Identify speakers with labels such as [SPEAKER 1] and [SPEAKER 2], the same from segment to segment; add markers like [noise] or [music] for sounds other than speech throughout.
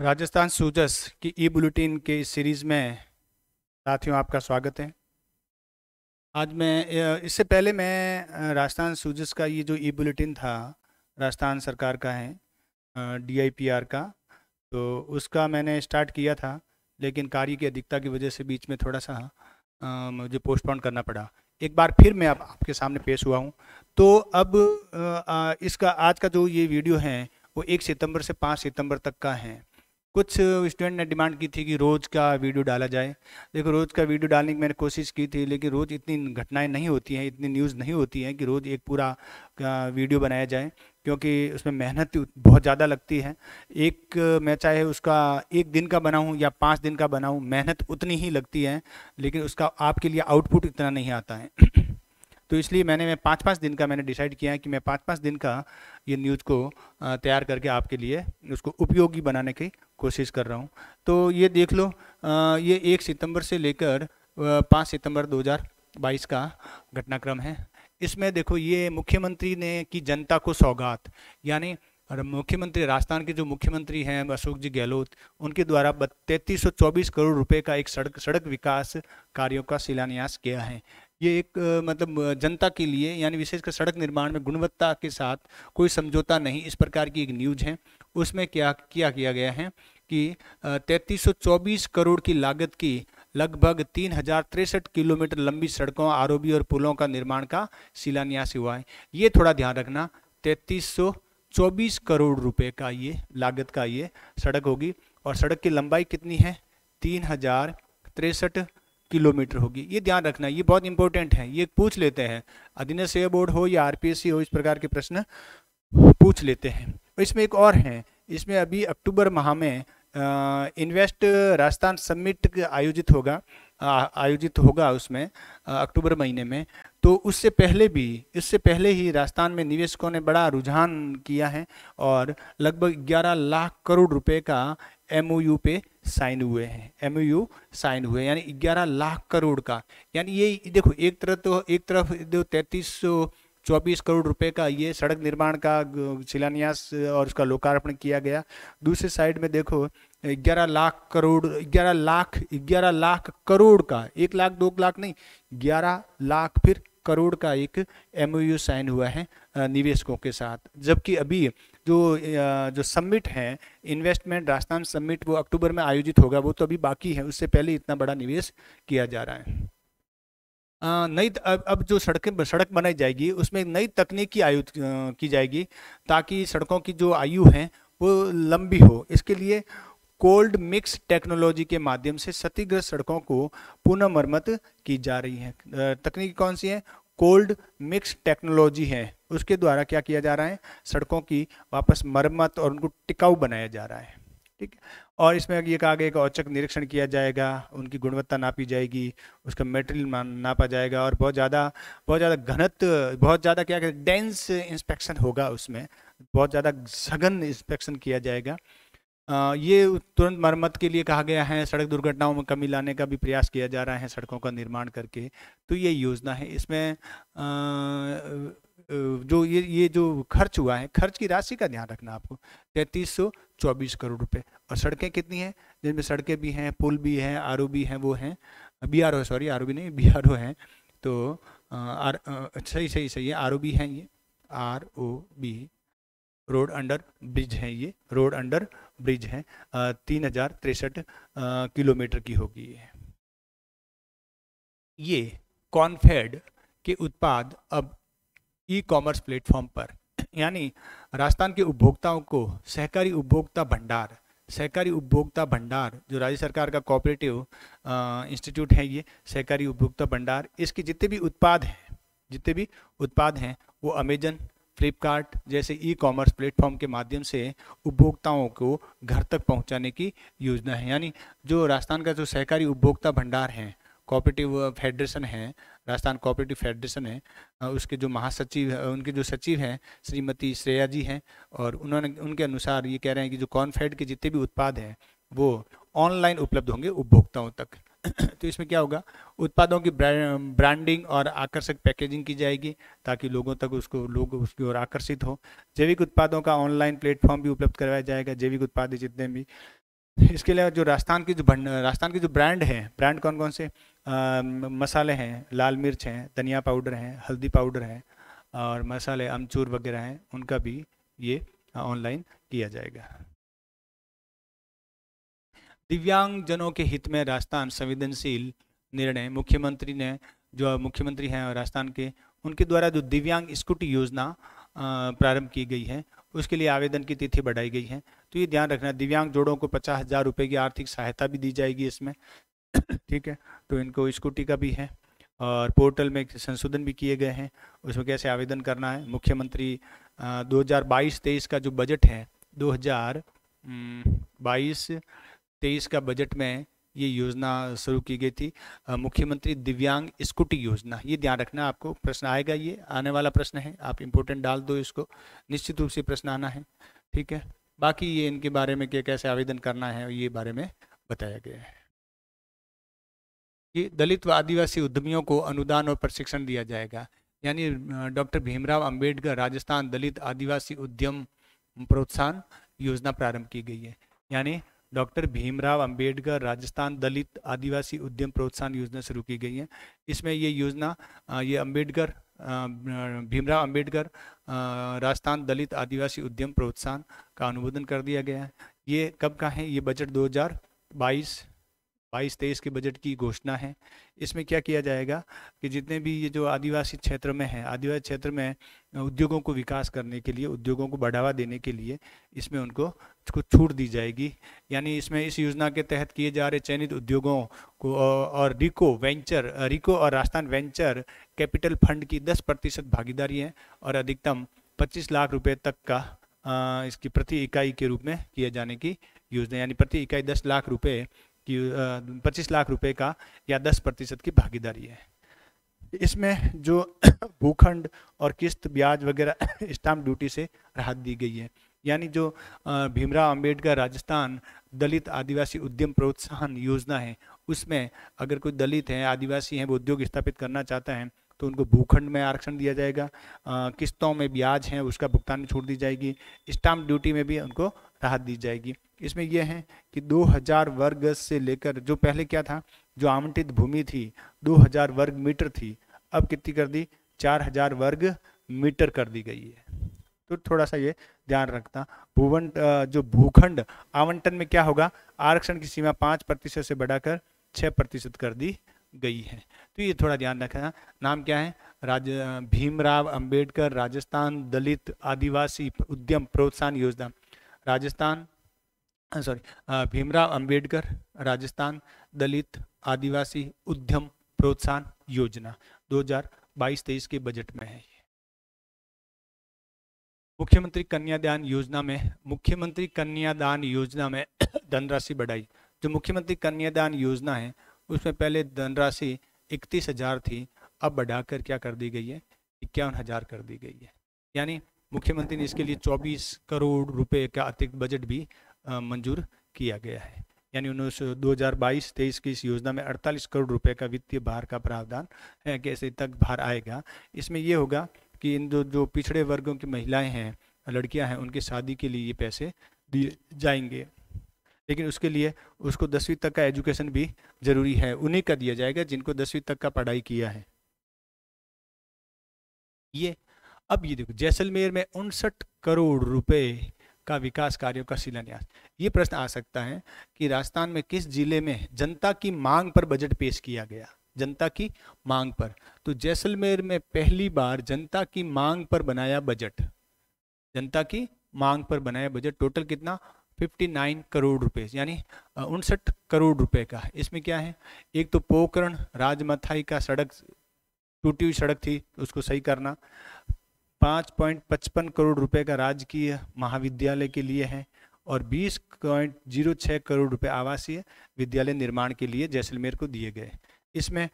[SPEAKER 1] राजस्थान सूजस की ई बुलेटिन के इस सीरीज़ में साथियों आपका स्वागत है आज मैं इससे पहले मैं राजस्थान सूजस का ये जो ई बुलेटिन था राजस्थान सरकार का है डीआईपीआर का तो उसका मैंने स्टार्ट किया था लेकिन कार्य की अधिकता की वजह से बीच में थोड़ा सा मुझे पोस्टपोन करना पड़ा एक बार फिर मैं अब आपके सामने पेश हुआ हूँ तो अब इसका आज का जो ये वीडियो है वो एक सितंबर से पाँच सितंबर तक का है कुछ स्टूडेंट ने डिमांड की थी कि रोज़ का वीडियो डाला जाए देखो रोज़ का वीडियो डालने की मैंने कोशिश की थी लेकिन रोज़ इतनी घटनाएं नहीं होती हैं इतनी न्यूज़ नहीं होती हैं कि रोज़ एक पूरा वीडियो बनाया जाए क्योंकि उसमें मेहनत बहुत ज़्यादा लगती है एक मैं चाहे उसका एक दिन का बनाऊँ या पाँच दिन का बनाऊँ मेहनत उतनी ही लगती है लेकिन उसका आपके लिए आउटपुट इतना नहीं आता है [clears throat] तो इसलिए मैंने मैं पाँच पाँच दिन का मैंने डिसाइड किया है कि मैं पाँच पाँच दिन का ये न्यूज़ को तैयार करके आपके लिए उसको उपयोगी बनाने की कोशिश कर रहा हूँ तो ये देख लो ये एक सितंबर से लेकर पाँच सितंबर 2022 का घटनाक्रम है इसमें देखो ये मुख्यमंत्री ने की जनता को सौगात यानी मुख्यमंत्री राजस्थान के जो मुख्यमंत्री हैं अशोक जी गहलोत उनके द्वारा तैतीस करोड़ रुपए का एक सड़क सड़क विकास कार्यों का शिलान्यास किया है ये एक मतलब जनता के लिए यानी विशेषकर सड़क निर्माण में गुणवत्ता के साथ कोई समझौता नहीं इस प्रकार की एक न्यूज है उसमें क्या किया किया गया है कि तैतीस करोड़ की लागत की लगभग तीन हजार तिरसठ किलोमीटर लंबी सड़कों आरओबी और पुलों का निर्माण का शिलान्यास हुआ है ये थोड़ा ध्यान रखना तैतीस चौबीस करोड़ रुपए का ये लागत का ये सड़क होगी और सड़क की लंबाई कितनी है तीन हजार तिरसठ किलोमीटर होगी ये ध्यान रखना ये बहुत इंपॉर्टेंट है ये पूछ लेते हैं अधीन सेवा बोर्ड हो या आरपीएससी हो इस प्रकार के प्रश्न पूछ लेते हैं इसमें एक और है इसमें अभी अक्टूबर माह में इन्वेस्ट राजस्थान समिट आयोजित होगा आयोजित होगा उसमें अक्टूबर महीने में तो उससे पहले भी इससे पहले ही राजस्थान में निवेशकों ने बड़ा रुझान किया है और लगभग 11 लाख करोड़ रुपए का एमओयू पे साइन हुए हैं एम यू साइन हुए यानी ग्यारह लाख करोड़ का यानी ये देखो एक तरफ तो एक तरफ जो तैंतीस सौ चौबीस करोड़ रुपए का ये सड़क निर्माण का शिलान्यास और उसका लोकार्पण किया गया दूसरी साइड में देखो ग्यारह लाख करोड़ ग्यारह लाख ग्यारह लाख करोड़ का एक लाख दो लाख नहीं ग्यारह लाख फिर करोड़ का एक एम साइन हुआ है निवेशकों के साथ जबकि अभी जो जो समिट है इन्वेस्टमेंट राजस्थान समिट वो अक्टूबर में आयोजित होगा वो तो अभी बाकी है उससे पहले इतना बड़ा निवेश किया जा रहा है नई अब, अब जो सड़कें सड़क बनाई जाएगी उसमें नई तकनीकी आयु की जाएगी ताकि सड़कों की जो आयु है वो लंबी हो इसके लिए कोल्ड मिक्स टेक्नोलॉजी के माध्यम से क्षतिग्रस्त सड़कों को पुनः मरम्मत की जा रही है तकनीक कौन सी है कोल्ड मिक्स टेक्नोलॉजी है उसके द्वारा क्या किया जा रहा है सड़कों की वापस मरम्मत और उनको टिकाऊ बनाया जा रहा है ठीक और इसमें ये कहा गया कि औचक निरीक्षण किया जाएगा उनकी गुणवत्ता नापी जाएगी उसका मेटेरियल नापा जाएगा और बहुत ज़्यादा बहुत ज़्यादा घनत बहुत ज़्यादा क्या डेंस इंस्पेक्शन होगा उसमें बहुत ज़्यादा सघन इंस्पेक्शन किया जाएगा आ, ये तुरंत मरम्मत के लिए कहा गया है सड़क दुर्घटनाओं में कमी लाने का भी प्रयास किया जा रहा है सड़कों का निर्माण करके तो ये योजना है इसमें आ, जो ये ये जो खर्च हुआ है खर्च की राशि का ध्यान रखना आपको तैंतीस सौ चौबीस करोड़ रुपए और सड़कें कितनी हैं जिनमें सड़कें भी हैं पुल भी हैं आर भी हैं वो हैं B R O sorry R B नहीं बी आर हैं तो आर सही सही सही है आर ओ बी हैं ये R O B road under bridge है ये रोड अंडर ब्रिज है तीन हजार तिरसठ किलोमीटर की होगी ये ये कॉन्फेड के उत्पाद अब ई कॉमर्स प्लेटफॉर्म पर यानी राजस्थान के उपभोक्ताओं को सहकारी उपभोक्ता भंडार सहकारी उपभोक्ता भंडार जो राज्य सरकार का कोऑपरेटिव इंस्टीट्यूट है ये सहकारी उपभोक्ता भंडार इसके जितने भी उत्पाद हैं जितने भी उत्पाद हैं वो अमेजन फ्लिपकार्ट जैसे ई कॉमर्स प्लेटफॉर्म के माध्यम से उपभोक्ताओं को घर तक पहुंचाने की योजना है यानी जो राजस्थान का जो सहकारी उपभोक्ता भंडार हैं कोऑपरेटिव फेडरेशन है राजस्थान कोऑपरेटिव फेडरेशन है उसके जो महासचिव है उनके जो सचिव हैं श्रीमती श्रेया जी हैं और उन्होंने उनके अनुसार ये कह रहे हैं कि जो कॉन्फेड के जितने भी उत्पाद हैं वो ऑनलाइन उपलब्ध होंगे उपभोक्ताओं तक [clears throat] तो इसमें क्या होगा उत्पादों की ब्रांडिंग और आकर्षक पैकेजिंग की जाएगी ताकि लोगों तक उसको लोग उसकी ओर आकर्षित हो जैविक उत्पादों का ऑनलाइन प्लेटफॉर्म भी उपलब्ध करवाया जाएगा जैविक उत्पाद जितने भी इसके अलावा जो राजस्थान की जो राजस्थान की जो ब्रांड है ब्रांड कौन कौन से मसाले हैं लाल मिर्च हैं धनिया पाउडर हैं हल्दी पाउडर हैं और मसाले अमचूर वगैरह हैं उनका भी ये ऑनलाइन किया जाएगा दिव्यांग जनों के हित में राजस्थान संवेदनशील निर्णय मुख्यमंत्री ने जो मुख्यमंत्री हैं राजस्थान के उनके द्वारा जो दिव्यांग स्कूटी योजना प्रारंभ की गई है उसके लिए आवेदन की तिथि बढ़ाई गई है तो ये ध्यान रखना दिव्यांग जोड़ों को पचास हज़ार रुपये की आर्थिक सहायता भी दी जाएगी इसमें ठीक है तो इनको स्कूटी का भी है और पोर्टल में संशोधन भी किए गए हैं उसमें कैसे आवेदन करना है मुख्यमंत्री 2022-23 का जो बजट है 2022-23 का बजट में ये योजना शुरू की गई थी मुख्यमंत्री दिव्यांग स्कूटी योजना ये ध्यान रखना आपको प्रश्न आएगा ये आने वाला प्रश्न है आप इम्पोर्टेंट डाल दो इसको निश्चित रूप से प्रश्न आना है ठीक है बाकी ये इनके बारे में क्या कैसे आवेदन करना है ये बारे में बताया गया है कि दलित व आदिवासी उद्यमियों को अनुदान और प्रशिक्षण दिया जाएगा यानी डॉक्टर भीमराव अंबेडकर राजस्थान दलित आदिवासी उद्यम प्रोत्साहन योजना प्रारंभ की गई है यानी डॉक्टर भीमराव अंबेडकर राजस्थान दलित आदिवासी उद्यम प्रोत्साहन योजना शुरू की गई है इसमें ये योजना ये अंबेडकर भीमराव अंबेडकर राजस्थान दलित आदिवासी उद्यम प्रोत्साहन का अनुमोदन कर दिया गया है ये कब का है ये बजट 2022 बाईस तेईस के बजट की घोषणा है इसमें क्या किया जाएगा कि जितने भी ये जो आदिवासी क्षेत्र में है आदिवासी क्षेत्र में उद्योगों को विकास करने के लिए उद्योगों को बढ़ावा देने के लिए इसमें उनको कुछ छूट दी जाएगी यानी इसमें इस योजना के तहत किए जा रहे चयनित उद्योगों को और रिको वेंचर रिको और राजस्थान वेंचर कैपिटल फंड की दस प्रतिशत भागीदारी है और अधिकतम पच्चीस लाख रुपये तक का इसकी प्रति इकाई के रूप में किए जाने की योजना यानी प्रति इकाई दस लाख रुपये कि पच्चीस लाख रुपए का या दस प्रतिशत की भागीदारी है इसमें जो [coughs] भूखंड और किस्त ब्याज वगैरह [coughs] स्टाम्प ड्यूटी से राहत दी गई है यानी जो भीमराव अंबेडकर राजस्थान दलित आदिवासी उद्यम प्रोत्साहन योजना है उसमें अगर कोई दलित है आदिवासी हैं वो उद्योग स्थापित करना चाहता है तो उनको भूखंड में आरक्षण दिया जाएगा किस्तों में ब्याज हैं उसका भुगतान छूट दी जाएगी स्टाम्प ड्यूटी में भी उनको राहत दी जाएगी इसमें यह है कि 2000 वर्ग से लेकर जो पहले क्या था जो आवंटित भूमि थी 2000 वर्ग मीटर थी अब कितनी कर दी 4000 वर्ग मीटर कर दी गई है तो थोड़ा सा ये ध्यान रखना भूवन जो भूखंड आवंटन में क्या होगा आरक्षण की सीमा पाँच प्रतिशत से बढ़ाकर छः प्रतिशत कर दी गई है तो ये थोड़ा ध्यान रखना नाम क्या है राज भीमराव अंबेडकर राजस्थान दलित आदिवासी उद्यम प्रोत्साहन योजना राजस्थान सॉरी भीमराव अंबेडकर राजस्थान दलित आदिवासी उद्यम प्रोत्साहन योजना 2022-23 के बजट में है मुख्यमंत्री कन्यादान योजना में मुख्यमंत्री कन्यादान योजना में [coughs] धनराशि बढ़ाई जो मुख्यमंत्री कन्यादान योजना है उसमें पहले धनराशि इकतीस हज़ार थी अब बढ़ाकर क्या कर दी गई है इक्यावन हज़ार कर दी गई है यानी मुख्यमंत्री ने इसके लिए चौबीस करोड़ रुपए का अतिरिक्त बजट भी मंजूर किया गया है यानी उन्नीस दो हज़ार बाईस तेईस की इस योजना में अड़तालीस करोड़ रुपए का वित्तीय भार का प्रावधान है कैसे तक भार आएगा इसमें यह होगा कि इन जो जो पिछड़े वर्गों की महिलाएं हैं लड़कियां हैं उनकी शादी के लिए ये पैसे दिए जाएंगे लेकिन उसके लिए उसको दसवीं तक का एजुकेशन भी ज़रूरी है उन्हीं का दिया जाएगा जिनको दसवीं तक का पढ़ाई किया है ये अब ये देखो जैसलमेर में उनसठ करोड़ रुपए का विकास कार्यों का शिलान्यास ये प्रश्न आ सकता है कि राजस्थान में किस जिले में जनता की मांग पर बजट पेश किया गया जनता की मांग पर तो जैसलमेर में पहली बार जनता की मांग पर बनाया बजट जनता की मांग पर बनाया बजट टोटल कितना 59 करोड़ रुपए यानी उनसठ करोड़ रुपए का इसमें क्या है एक तो पोकरण राजमथाई का सड़क टूटी हुई सड़क थी तो उसको सही करना 5.55 करोड़ रुपए का राजकीय महाविद्यालय के लिए है और 20.06 करोड़ रुपए आवासीय विद्यालय निर्माण के लिए जैसलमेर को दिए गए इसमें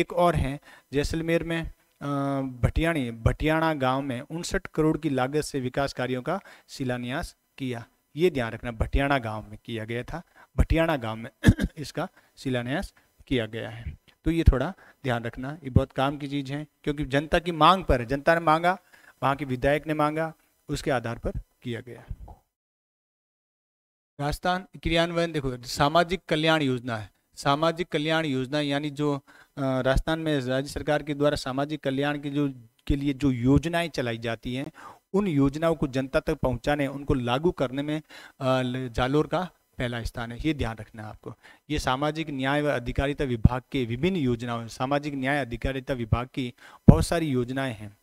[SPEAKER 1] एक और हैं जैसलमेर में भटियाणी भटियाणा गांव में उनसठ करोड़ की लागत से विकास कार्यों का शिलान्यास किया ये ध्यान रखना भटियाणा गांव में किया गया था भटियाणा गांव में [clears throat] इसका शिलान्यास किया गया है तो ये थोड़ा ध्यान रखना ये बहुत काम की चीज़ है क्योंकि जनता की मांग पर जनता ने मांगा वहाँ के विधायक ने मांगा उसके आधार पर किया गया राजस्थान क्रियान्वयन देखो सामाजिक कल्याण योजना है सामाजिक कल्याण योजना यानी जो राजस्थान में राज्य सरकार के द्वारा सामाजिक कल्याण की जो के लिए जो योजनाएं चलाई जाती हैं उन योजनाओं को जनता तक पहुंचाने उनको लागू करने में जालोर का पहला स्थान है ये ध्यान रखना है आपको ये सामाजिक न्याय व अधिकारिता विभाग के विभिन्न योजनाओं सामाजिक न्याय अधिकारिता विभाग की बहुत सारी योजनाएं हैं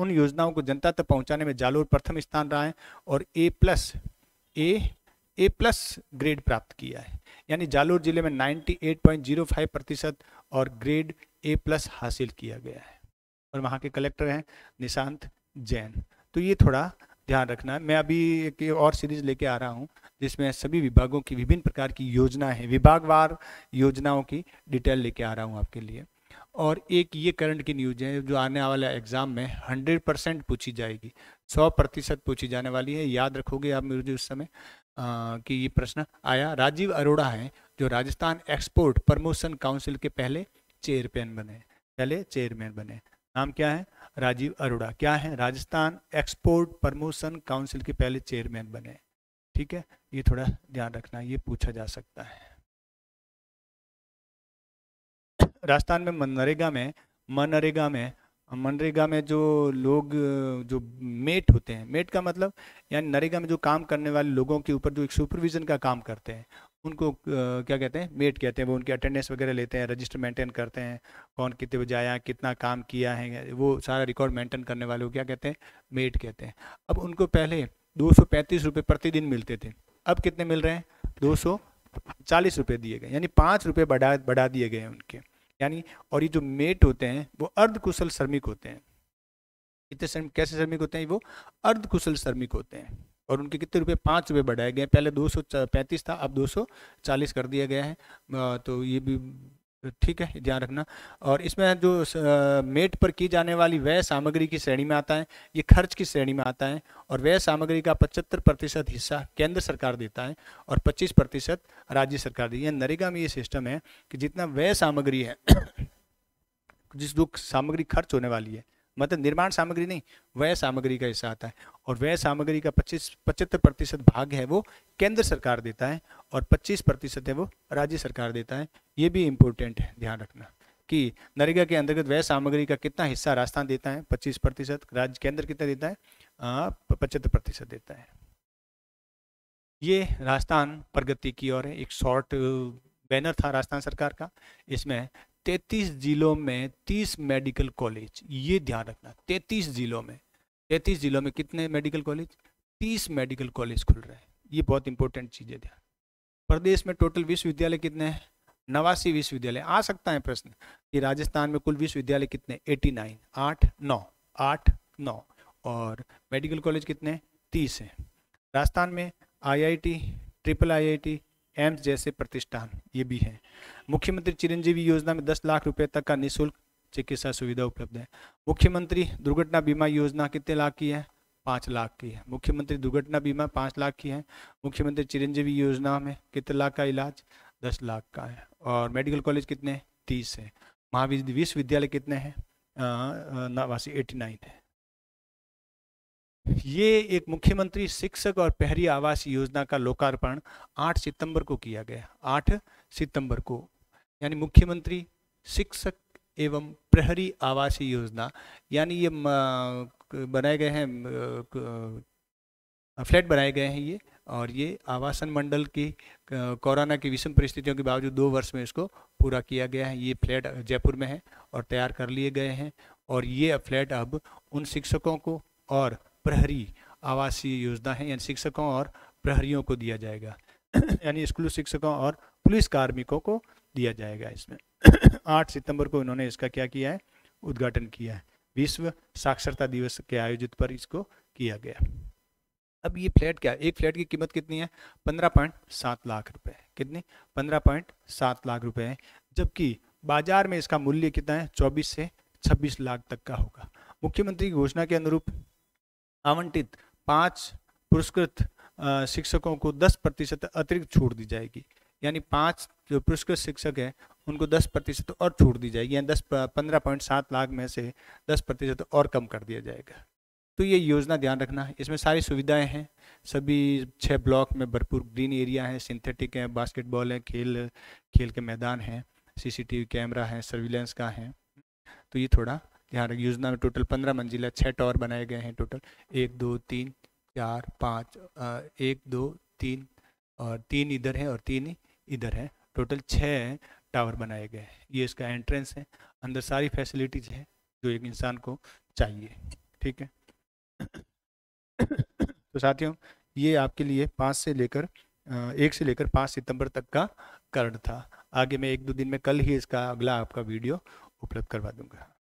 [SPEAKER 1] उन योजनाओं को जनता तक पहुंचाने में जालोर प्रथम स्थान रहा है और A plus A A plus grade प्राप्त किया है यानी जालोर जिले में 98.05 प्रतिशत और ग्रेड ए प्लस हासिल किया गया है और वहाँ के कलेक्टर हैं निशांत जैन तो ये थोड़ा ध्यान रखना है मैं अभी एक और सीरीज लेके आ रहा हूँ जिसमें सभी विभागों की विभिन्न प्रकार की योजना है विभागवार योजनाओं की डिटेल लेके आ रहा हूँ आपके लिए और एक ये करंट की न्यूज है जो आने वाला एग्जाम में 100 परसेंट पूछी जाएगी 100 प्रतिशत पूछी जाने वाली है याद रखोगे आप मुझे उस समय आ, कि ये प्रश्न आया राजीव अरोड़ा है जो राजस्थान एक्सपोर्ट प्रमोशन काउंसिल के पहले चेयरमैन बने पहले चेयरमैन बने नाम क्या है राजीव अरोड़ा क्या है राजस्थान एक्सपोर्ट प्रमोशन काउंसिल के पहले चेयरमैन बने ठीक है ये थोड़ा ध्यान रखना ये पूछा जा सकता है राजस्थान में मनरेगा में मनरेगा में मनरेगा में जो लोग जो मेट होते हैं मेट का मतलब यानी नरेगा में जो काम करने वाले लोगों के ऊपर जो एक सुपरविजन का काम करते हैं उनको क्या कहते हैं मेट कहते हैं वो उनकी अटेंडेंस वगैरह लेते हैं रजिस्टर मेंटेन करते हैं कौन कितने बजे आया कितना काम किया है वो सारा रिकॉर्ड मेंटेन करने वाले को क्या कहते हैं मेट कहते हैं अब उनको पहले दो सौ प्रतिदिन मिलते थे अब कितने मिल रहे हैं दो सौ चालीस रुपये दिए गए यानी पाँच रुपये बढ़ा बढ़ा दिए गए हैं उनके यानी और ये जो मेट होते हैं वो अर्धकुशल श्रमिक होते हैं इतने श्रमिक कैसे श्रमिक होते हैं वो अर्धकुशल श्रमिक होते हैं और उनके कितने रुपए पाँच रुपये बढ़ाए गए पहले दो सौ पैंतीस था अब दो सौ चालीस कर दिया गया है तो ये भी ठीक है ध्यान रखना और इसमें जो मेट पर की जाने वाली व्यय सामग्री की श्रेणी में आता है ये खर्च की श्रेणी में आता है और व्यय सामग्री का पचहत्तर प्रतिशत हिस्सा केंद्र सरकार देता है और पच्चीस प्रतिशत राज्य सरकार देती है नरेगा में ये सिस्टम है कि जितना व्यय सामग्री है जिस जो सामग्री खर्च होने वाली है मतलब निर्माण सामग्री नहीं वह सामग्री का हिस्सा आता है और वह सामग्री का 25 पचहत्तर प्रतिशत भाग है वो केंद्र सरकार देता है और 25 प्रतिशत है वो राज्य सरकार देता है ये भी इम्पोर्टेंट है ध्यान रखना कि नरेगा के अंतर्गत वह सामग्री का कितना हिस्सा राजस्थान देता है पच्चीस प्रतिशत राज्य केंद्र कितना देता है पचहत्तर प्रतिशत देता है ये राजस्थान प्रगति की ओर है एक शॉर्ट बैनर था राजस्थान सरकार का इसमें तैतीस जिलों में तीस मेडिकल कॉलेज ये ध्यान रखना तैतीस जिलों में तैतीस जिलों में कितने मेडिकल कॉलेज तीस मेडिकल कॉलेज खुल रहे हैं ये बहुत इंपॉर्टेंट चीज़ है ध्यान प्रदेश में टोटल विश्वविद्यालय कितने हैं नवासी विश्वविद्यालय आ सकता है प्रश्न कि राजस्थान में कुल विश्वविद्यालय कितने नाइन आठ नौ आठ नौ और मेडिकल कॉलेज कितने तीस हैं राजस्थान में आईआईटी ट्रिपल आईआईटी एम्स जैसे प्रतिष्ठान ये भी हैं मुख्यमंत्री चिरंजीवी योजना में दस लाख रुपए तक का निःशुल्क चिकित्सा सुविधा उपलब्ध है मुख्यमंत्री दुर्घटना बीमा योजना कितने लाख की है पाँच लाख की है मुख्यमंत्री दुर्घटना बीमा पाँच लाख की है मुख्यमंत्री चिरंजीवी योजना में कितने लाख का इलाज दस लाख का है और मेडिकल कॉलेज कितने तीस है महाविद्यालय विश्वविद्यालय कितने हैं नवासी एटी नाइन है ये एक मुख्यमंत्री शिक्षक और पहरी आवास योजना का लोकार्पण 8 सितंबर को किया गया 8 सितंबर को यानी मुख्यमंत्री शिक्षक एवं प्रहरी आवासीय योजना यानी ये बनाए गए हैं फ्लैट बनाए गए हैं ये और ये आवासन मंडल की कोरोना की विषम परिस्थितियों के बावजूद दो वर्ष में इसको पूरा किया गया है ये फ्लैट जयपुर में है और तैयार कर लिए गए हैं और ये फ्लैट अब उन शिक्षकों को और प्रहरी आवासीय योजना है यानी शिक्षकों और प्रहरियों को दिया जाएगा [clears throat] यानी स्कूल शिक्षकों और पुलिस कार्मिकों को दिया जाएगा इसमें [clears throat] आठ सितंबर को इन्होंने इसका क्या किया है उद्घाटन किया है विश्व साक्षरता दिवस के आयोजित पर इसको किया गया अब ये फ्लैट क्या एक फ्लैट की कीमत कितनी है पंद्रह पॉइंट सात लाख रुपए कितनी पंद्रह पॉइंट सात लाख रुपए है जबकि बाजार में इसका मूल्य कितना है चौबीस से छब्बीस लाख तक का होगा मुख्यमंत्री की घोषणा के अनुरूप आवंटित पाँच पुरस्कृत शिक्षकों को 10 प्रतिशत अतिरिक्त छूट दी जाएगी यानी पाँच जो पुरस्कृत शिक्षक हैं उनको 10 प्रतिशत और छूट दी जाएगी यानी दस पंद्रह पॉइंट सात लाख में से 10 प्रतिशत और कम कर दिया जाएगा तो ये योजना ध्यान रखना है इसमें सारी सुविधाएं हैं सभी छः ब्लॉक में भरपूर ग्रीन एरिया हैं सिंथेटिक हैं बास्केटबॉल हैं खेल खेल के मैदान हैं सीसीटीवी कैमरा है सर्विलेंस का है तो ये थोड़ा यहाँ योजना में टोटल पंद्रह मंजिला छः टावर बनाए गए हैं टोटल एक दो तीन चार पाँच एक दो तीन और तीन इधर है और तीन इधर है टोटल छः टावर बनाए गए हैं ये इसका एंट्रेंस है अंदर सारी फैसिलिटीज है जो एक इंसान को चाहिए ठीक है तो साथियों ये आपके लिए पाँच से लेकर एक से लेकर पाँच सितंबर तक का करंट था आगे मैं एक दो दिन में कल ही इसका अगला आपका वीडियो उपलब्ध करवा दूंगा